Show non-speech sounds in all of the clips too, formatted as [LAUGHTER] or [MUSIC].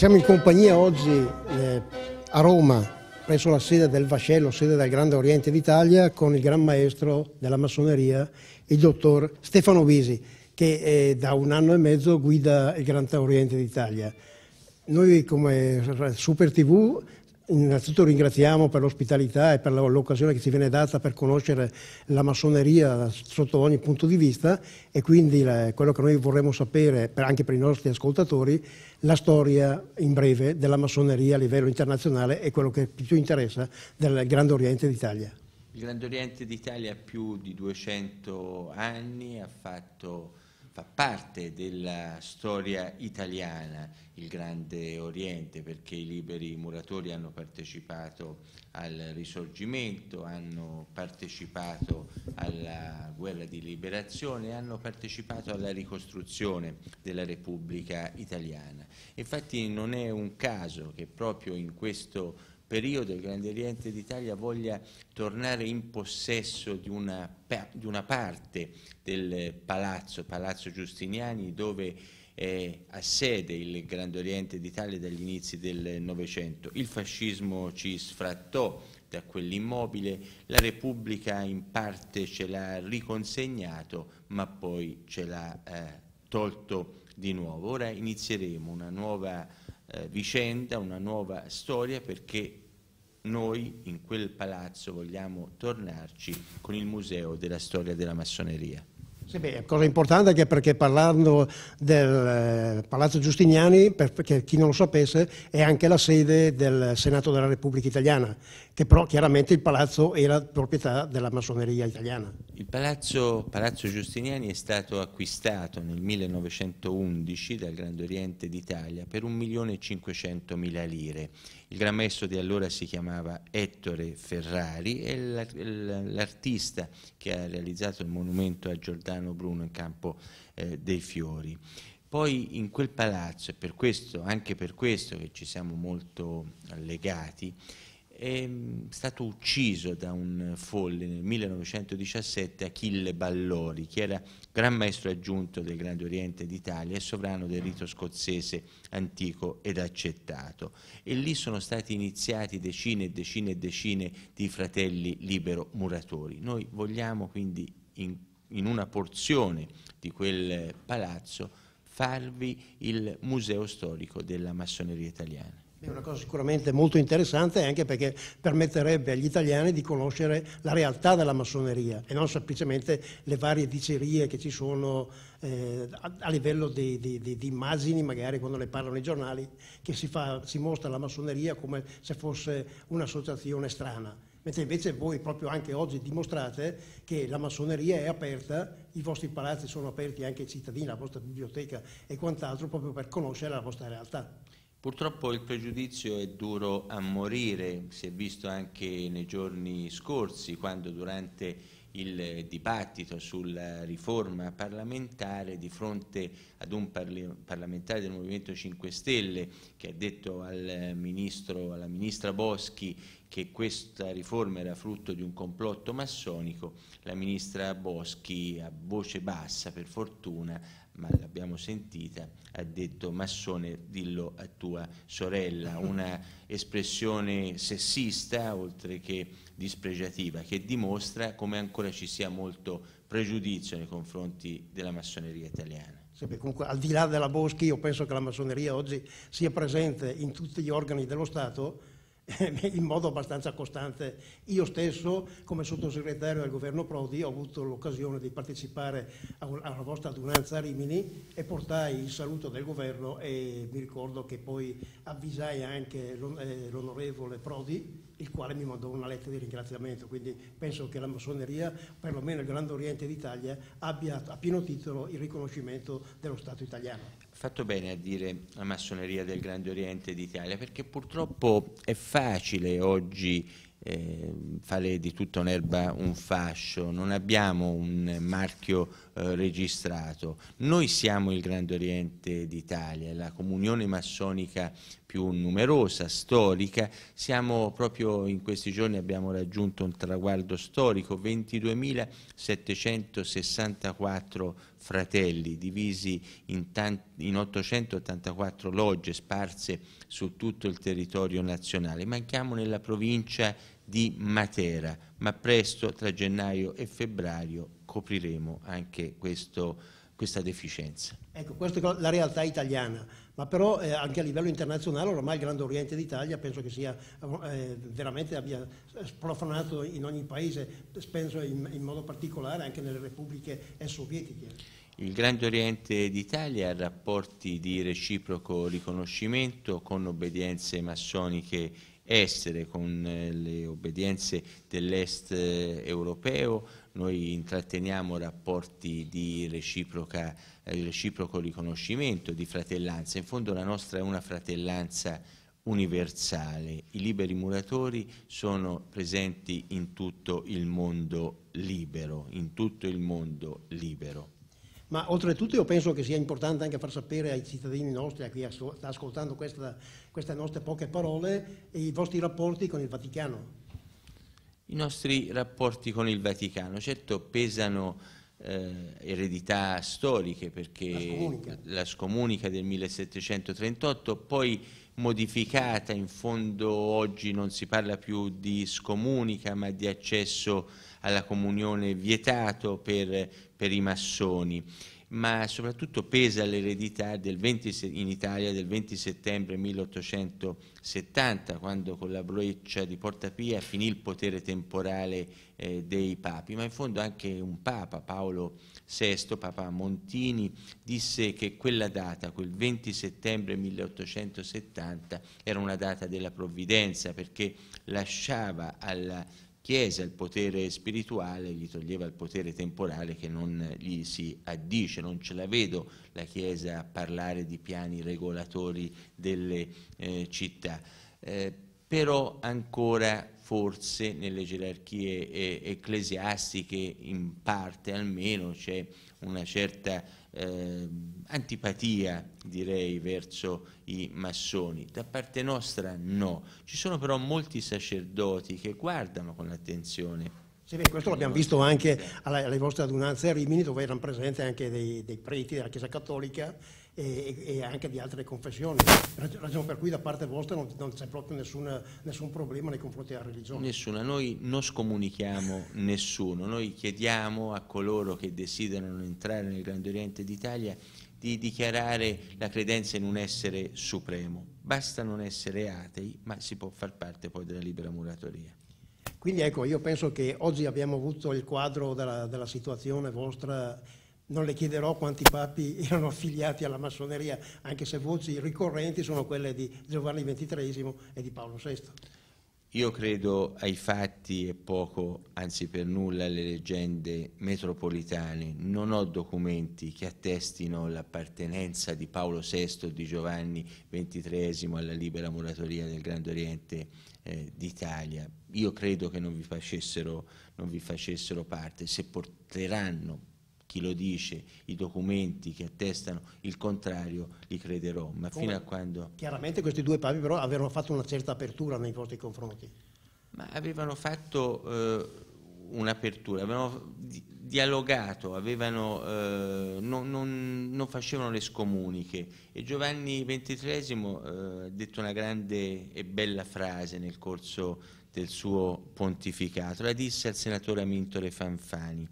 Siamo in compagnia oggi eh, a Roma, presso la sede del Vascello, sede del Grande Oriente d'Italia, con il gran maestro della massoneria, il dottor Stefano Visi, che eh, da un anno e mezzo guida il Grande Oriente d'Italia. Noi come Super TV Innanzitutto ringraziamo per l'ospitalità e per l'occasione che ci viene data per conoscere la massoneria sotto ogni punto di vista e quindi quello che noi vorremmo sapere anche per i nostri ascoltatori, la storia in breve della massoneria a livello internazionale e quello che più interessa del Grande Oriente d'Italia. Il Grande Oriente d'Italia ha più di 200 anni, ha fatto fa parte della storia italiana il Grande Oriente perché i liberi muratori hanno partecipato al risorgimento, hanno partecipato alla guerra di liberazione, hanno partecipato alla ricostruzione della Repubblica italiana. Infatti non è un caso che proprio in questo periodo il Grande Oriente d'Italia voglia tornare in possesso di una, di una parte del palazzo, Palazzo Giustiniani, dove eh, ha sede il Grande Oriente d'Italia dagli inizi del Novecento. Il fascismo ci sfrattò da quell'immobile, la Repubblica in parte ce l'ha riconsegnato, ma poi ce l'ha eh, tolto di nuovo. Ora inizieremo una nuova eh, vicenda, una nuova storia perché noi in quel palazzo vogliamo tornarci con il museo della storia della massoneria. Sì, beh, cosa importante anche perché parlando del eh, Palazzo Giustiniani, per chi non lo sapesse, è anche la sede del Senato della Repubblica Italiana, che però chiaramente il palazzo era proprietà della massoneria italiana. Il palazzo, palazzo Giustiniani è stato acquistato nel 1911 dal Grande Oriente d'Italia per 1.500.000 lire. Il Gran Maestro di allora si chiamava Ettore Ferrari e l'artista che ha realizzato il monumento a Giordano grano bruno in campo eh, dei fiori. Poi in quel palazzo, e per questo, anche per questo che ci siamo molto legati, ehm, è stato ucciso da un folle nel 1917 Achille Ballori, che era Gran Maestro aggiunto del Grande Oriente d'Italia e sovrano del rito scozzese antico ed accettato. E lì sono stati iniziati decine e decine e decine di fratelli libero muratori. Noi vogliamo quindi in in una porzione di quel palazzo farvi il museo storico della massoneria italiana. È una cosa sicuramente molto interessante anche perché permetterebbe agli italiani di conoscere la realtà della massoneria e non semplicemente le varie dicerie che ci sono eh, a, a, livello di, di, di, di, immagini, magari quando le parlano i giornali, che si, fa, si mostra la massoneria come se fosse un'associazione strana mentre invece voi proprio anche oggi dimostrate che la massoneria è aperta, i vostri palazzi sono aperti anche ai cittadini, la vostra biblioteca e quant'altro proprio per conoscere la vostra realtà. Purtroppo il pregiudizio è duro a morire, si è visto anche nei giorni scorsi quando durante il dibattito sulla riforma parlamentare di fronte ad un parlamentare del Movimento 5 Stelle che ha detto al ministro, alla ministra Boschi che questa riforma era frutto di un complotto massonico, la ministra Boschi a voce bassa per fortuna ma l'abbiamo sentita, ha detto massone dillo a tua sorella, [LAUGHS] una espressione sessista oltre che dispregiativa che dimostra come ancora ci sia molto pregiudizio nei confronti della massoneria italiana. comunque, al di là della Boschi, io penso che la massoneria oggi sia presente in tutti gli organi dello Stato [LAUGHS] in modo abbastanza costante. Io stesso, come sottosegretario del governo Prodi, ho avuto l'occasione di partecipare alla vostra adunanza a Rimini e portai il saluto del governo e mi ricordo che poi avvisai anche eh, l'onorevole Prodi il quale mi mandò una lettera di ringraziamento. Quindi penso che la massoneria, perlomeno il Grande Oriente d'Italia, abbia a pieno titolo il riconoscimento dello Stato italiano. Fatto bene a dire la massoneria del Grande Oriente d'Italia, perché purtroppo è facile oggi eh, fare di tutta un'erba un fascio, non abbiamo un marchio eh, registrato. Noi siamo il Grande Oriente d'Italia, la comunione massonica più numerosa, storica, siamo proprio in questi giorni abbiamo raggiunto un traguardo storico, 22.764 fratelli divisi in, tanti, in 884 logge sparse su tutto il territorio nazionale. Manchiamo nella provincia di Matera, ma presto tra gennaio e febbraio copriremo anche questo questa deficienza. Ecco, questa è la realtà italiana, ma però eh, anche a livello internazionale ormai il Grande Oriente d'Italia penso che sia eh, veramente abbia sprofanato in ogni paese, penso in, in modo particolare anche nelle repubbliche sovietiche. Il Grande Oriente d'Italia ha rapporti di reciproco riconoscimento con obbedienze massoniche estere, con eh, le obbedienze dell'est eh, europeo, noi intratteniamo rapporti di reciproca, eh, reciproco riconoscimento, di fratellanza, in fondo la nostra è una fratellanza universale, i liberi muratori sono presenti in tutto il mondo libero, in tutto il mondo libero. Ma oltretutto io penso che sia importante anche far sapere ai cittadini nostri, a chi sta ascoltando questa, queste nostre poche parole, i vostri rapporti con il Vaticano. I nostri rapporti con il Vaticano, certo pesano eh, eredità storiche perché la scomunica. la scomunica. del 1738 poi modificata, in fondo oggi non si parla più di scomunica ma di accesso alla comunione vietato per, per i massoni ma soprattutto pesa l'eredità in Italia del 20 settembre 1870, quando con la breccia di Porta Pia finì il potere temporale eh, dei papi, ma in fondo anche un papa, Paolo VI, Papa Montini, disse che quella data, quel 20 settembre 1870, era una data della provvidenza, perché lasciava alla Chiesa il potere spirituale gli toglieva il potere temporale che non gli si addice, non ce la vedo la Chiesa a parlare di piani regolatori delle eh, città, eh, però ancora forse nelle gerarchie eh, ecclesiastiche in parte almeno c'è una certa eh, antipatia direi verso i massoni. Da parte nostra no, ci sono però molti sacerdoti che guardano con attenzione sì, beh, questo l'abbiamo visto anche alle, alle vostre adunanze a Rimini, dove erano presenti anche dei, dei preti della Chiesa Cattolica e, e anche di altre confessioni. Ragione per cui da parte vostra non, non c'è proprio nessuna, nessun problema nei confronti della religione. Nessuna, noi non scomunichiamo nessuno, noi chiediamo a coloro che desiderano entrare nel Grande Oriente d'Italia di dichiarare la credenza in un essere supremo. Basta non essere atei, ma si può far parte poi della libera muratoria. Quindi ecco, io penso che oggi abbiamo avuto il quadro della, della situazione vostra non le chiederò quanti papi [LAUGHS] erano affiliati alla massoneria, anche se voci ricorrenti sono quelle di Giovanni XXIII e di Paolo VI. Io credo ai fatti e poco, anzi per nulla, alle leggende metropolitane. Non ho documenti che attestino l'appartenenza di Paolo VI o di Giovanni XXIII alla libera muratoria del Grande Oriente eh, d'Italia. Io credo che non vi, facessero, non vi facessero parte. Se porteranno chi lo dice, i documenti che attestano il contrario, li crederò. Ma Come? fino a quando... Chiaramente questi due papi però avevano fatto una certa apertura nei vostri confronti. Ma avevano fatto eh, un'apertura, avevano dialogato, avevano, eh, non, non, non, facevano le scomuniche e Giovanni XXIII eh, ha detto una grande e bella frase nel corso del suo pontificato, la disse al senatore Amintore Fanfani.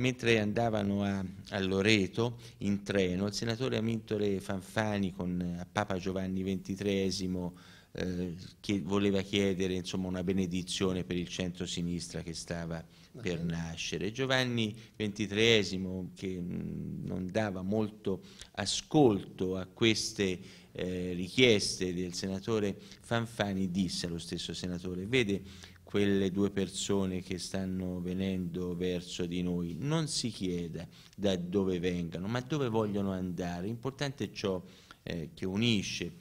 Mentre andavano a, a Loreto in treno, il senatore Amintore Fanfani con a eh, Papa Giovanni XXIII eh, che voleva chiedere insomma, una benedizione per il centro-sinistra che stava per mhm. nascere. Giovanni XXIII, che mm, non dava molto ascolto a queste eh, richieste del senatore Fanfani, disse allo stesso senatore, vede quelle due persone che stanno venendo verso di noi, non si chieda da dove vengano, ma dove vogliono andare. Importante è ciò eh, che unisce.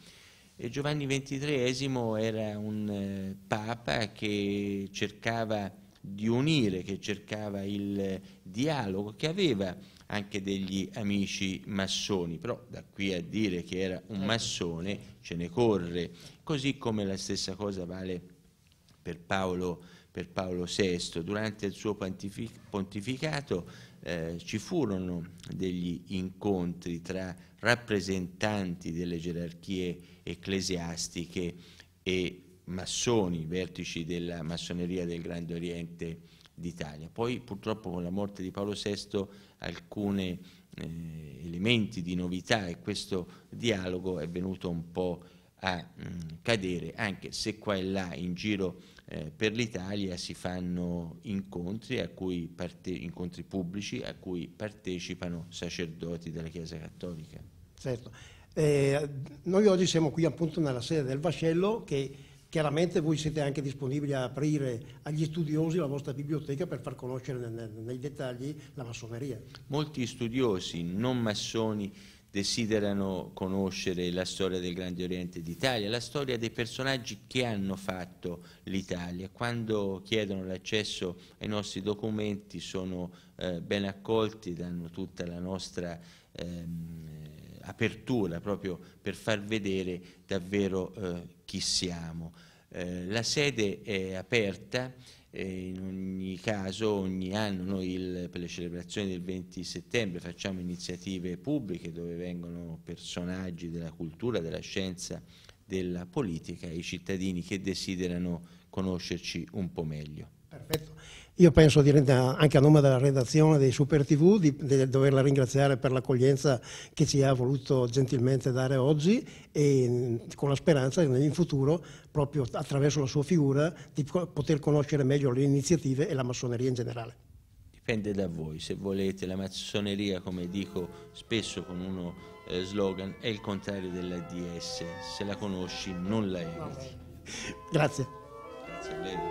E Giovanni XXIII era un eh, papa che cercava di unire, che cercava il eh, dialogo, che aveva anche degli amici massoni, però da qui a dire che era un certo. massone ce ne corre, così come la stessa cosa vale per per Paolo, per Paolo VI. Durante il suo pontific pontificato eh, ci furono degli incontri tra rappresentanti delle gerarchie ecclesiastiche e massoni, vertici della massoneria del Grande Oriente d'Italia. Poi purtroppo con la morte di Paolo VI alcuni eh, elementi di novità e questo dialogo è venuto un po' a mh, mm, cadere, anche se qua e là in giro eh, per l'Italia si fanno incontri, parte- incontri pubblici a cui partecipano sacerdoti della Chiesa Cattolica. Certo. Eh, noi oggi siamo qui appunto nella sede del Vascello che chiaramente voi siete anche disponibili a aprire agli studiosi la vostra biblioteca per far conoscere ne- nei dettagli la massoneria. Molti studiosi non massoni desiderano conoscere la storia del Grande Oriente d'Italia, la storia dei personaggi che hanno fatto l'Italia. Quando chiedono l'accesso ai nostri documenti sono eh, ben accolti, danno tutta la nostra ehm, apertura proprio per far vedere davvero eh, chi siamo. Eh, la sede è aperta in ogni caso ogni anno noi il, per le celebrazioni del 20 settembre facciamo iniziative pubbliche dove vengono personaggi della cultura, della scienza, della politica e i cittadini che desiderano conoscerci un po' meglio. Perfetto. Io penso anche a nome della redazione dei Super TV di, di doverla ringraziare per l'accoglienza che ci ha voluto gentilmente dare oggi e con la speranza che in futuro, proprio attraverso la sua figura, di poter conoscere meglio le iniziative e la massoneria in generale. Dipende da voi, se volete, la massoneria, come dico spesso con uno eh, slogan, è il contrario della DS, se la conosci non la eviti. Grazie. Grazie a lei.